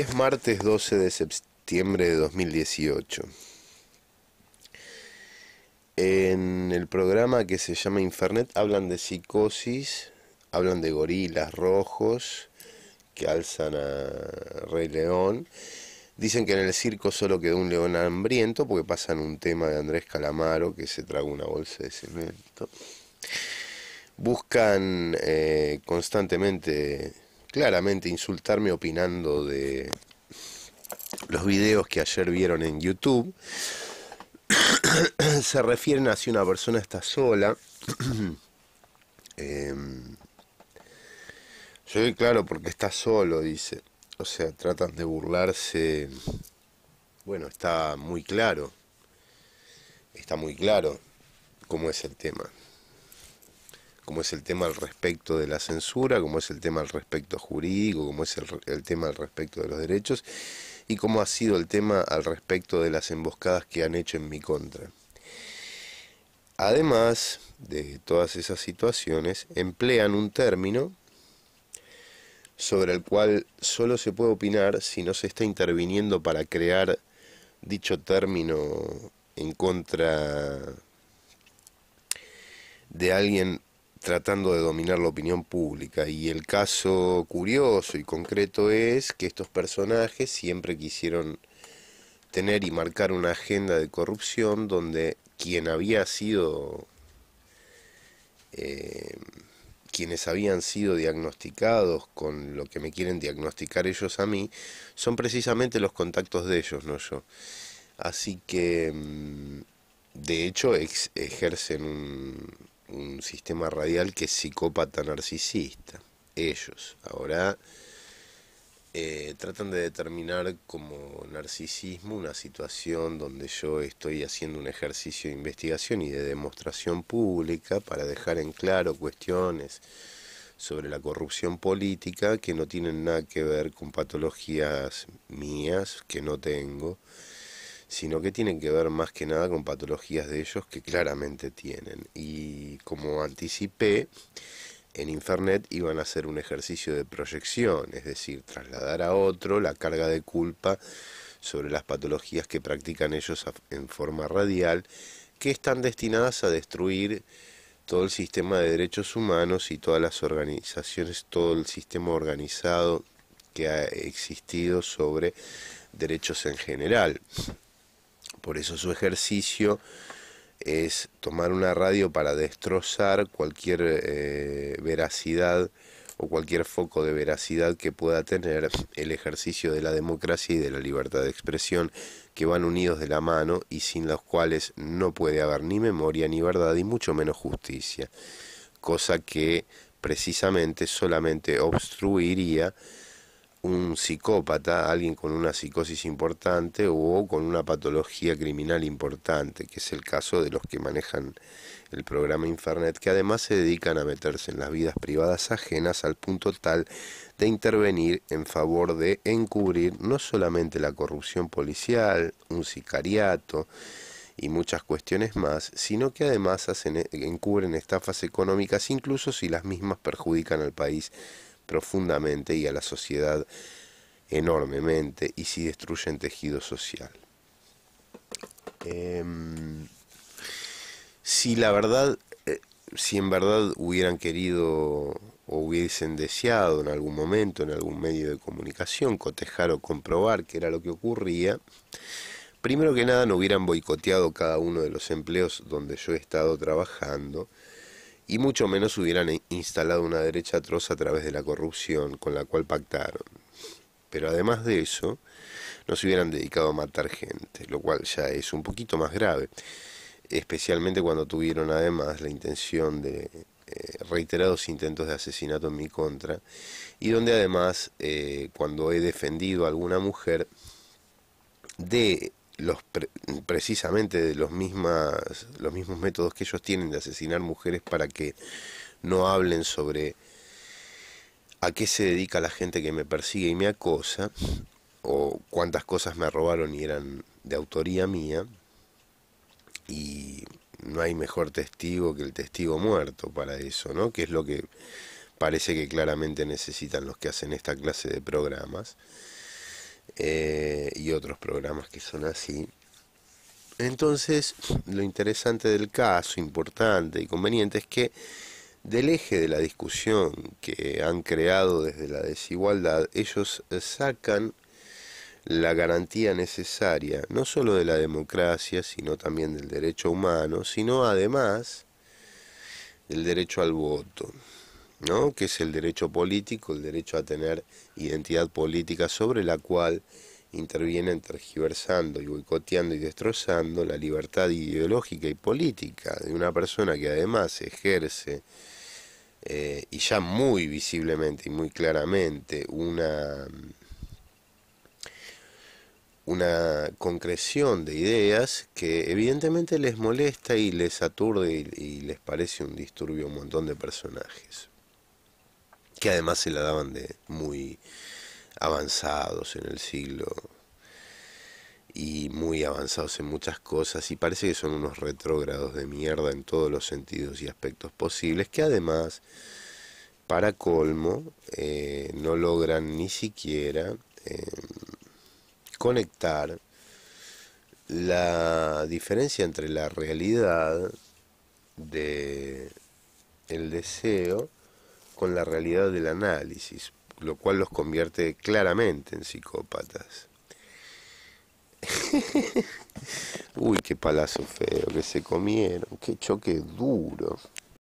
es martes 12 de septiembre de 2018. En el programa que se llama Infernet hablan de psicosis, hablan de gorilas rojos que alzan a Rey León. Dicen que en el circo solo quedó un león hambriento porque pasan un tema de Andrés Calamaro que se traga una bolsa de cemento. Buscan eh, constantemente claramente insultarme opinando de los videos que ayer vieron en YouTube. Se refieren a si una persona está sola. Em, yo claro porque está solo, dice. O sea, tratan de burlarse. Bueno, está muy claro. Está muy claro cómo es el tema como es el tema al respecto de la censura, como es el tema al respecto jurídico, como es el, tema al respecto de los derechos y como ha sido el tema al respecto de las emboscadas que han hecho en mi contra. Además de todas esas situaciones, emplean un término sobre el cual solo se puede opinar si no se está interviniendo para crear dicho término en contra de alguien tratando de dominar la opinión pública. Y el caso curioso y concreto es que estos personajes siempre quisieron tener y marcar una agenda de corrupción donde quien había sido, eh, quienes habían sido diagnosticados con lo que me quieren diagnosticar ellos a mí, son precisamente los contactos de ellos, no yo. Así que, mm, de hecho, ejercen un, un sistema radial que es psicópata narcisista. Ellos. Ahora eh, tratan de determinar como narcisismo una situación donde yo estoy haciendo un ejercicio de investigación y de demostración pública para dejar en claro cuestiones sobre la corrupción política que no tienen nada que ver con patologías mías que no tengo sino que tienen que ver más que nada con patologías de ellos que claramente tienen. Y como anticipé, en internet iban a hacer un ejercicio de proyección, es decir, trasladar a otro la carga de culpa sobre las patologías que practican ellos en forma radial, que están destinadas a destruir todo el sistema de derechos humanos y todas las organizaciones, todo el sistema organizado que ha existido sobre derechos en general. Por eso su ejercicio es tomar una radio para destrozar cualquier eh, veracidad o cualquier foco de veracidad que pueda tener el ejercicio de la democracia y de la libertad de expresión que van unidos de la mano y sin los cuales no puede haber ni memoria ni verdad y mucho menos justicia, cosa que precisamente solamente obstruiría un psicópata, alguien con una psicosis importante o con una patología criminal importante, que es el caso de los que manejan el programa Infernet, que además se dedican a meterse en las vidas privadas ajenas al punto tal de intervenir en favor de encubrir no solamente la corrupción policial, un sicariato, y muchas cuestiones más, sino que además hacen, eh, encubren estafas económicas, incluso si las mismas perjudican al país profundamente y a la sociedad enormemente y si destruyen tejido social. Em, si la verdad, eh, si en verdad hubieran querido o hubiesen deseado en algún momento, en algún medio de comunicación, cotejar o comprobar qué era lo que ocurría, primero que nada no hubieran boicoteado cada uno de los empleos donde yo he estado trabajando, y mucho menos hubieran eh, instalado una derecha atroz a través de la corrupción con la cual pactaron. Pero además de eso, no se hubieran dedicado a matar gente, lo cual ya es un poquito más grave, especialmente cuando tuvieron además la intención de eh, reiterados intentos de asesinato en mi contra, y donde además eh, cuando he defendido a alguna mujer de los precisamente de los, mismas, los mismos métodos que ellos tienen de asesinar mujeres para que no hablen sobre a qué se dedica la gente que me persigue y me acosa, o cuántas cosas me robaron y eran de autoría mía, y no hay mejor testigo que el testigo muerto para eso, ¿no? Que es lo que parece que claramente necesitan los que hacen esta clase de programas. Eh, y otros programas que son así. Entonces, lo interesante del caso, importante y conveniente, es que del eje de la discusión que han creado desde la desigualdad, ellos sacan la garantía necesaria, no solo de la democracia, sino también del derecho humano, sino además del derecho al voto. ¿no? que es el derecho político, el derecho a tener identidad política sobre la cual intervienen tergiversando y boicoteando y destrozando la libertad ideológica y política de una persona que además ejerce eh, y ya muy visiblemente y muy claramente una, una concreción de ideas que evidentemente les molesta y les aturde y, y les parece un disturbio a un montón de personajes que además se la daban de muy avanzados en el siglo y muy avanzados en muchas cosas y parece que son unos retrógrados de mierda en todos los sentidos y aspectos posibles que además para colmo eh, no logran ni siquiera eh, conectar la diferencia entre la realidad de el deseo con la realidad del análisis, lo cual los convierte claramente en psicópatas. Uy, qué palazo feo que se comieron, qué choque duro.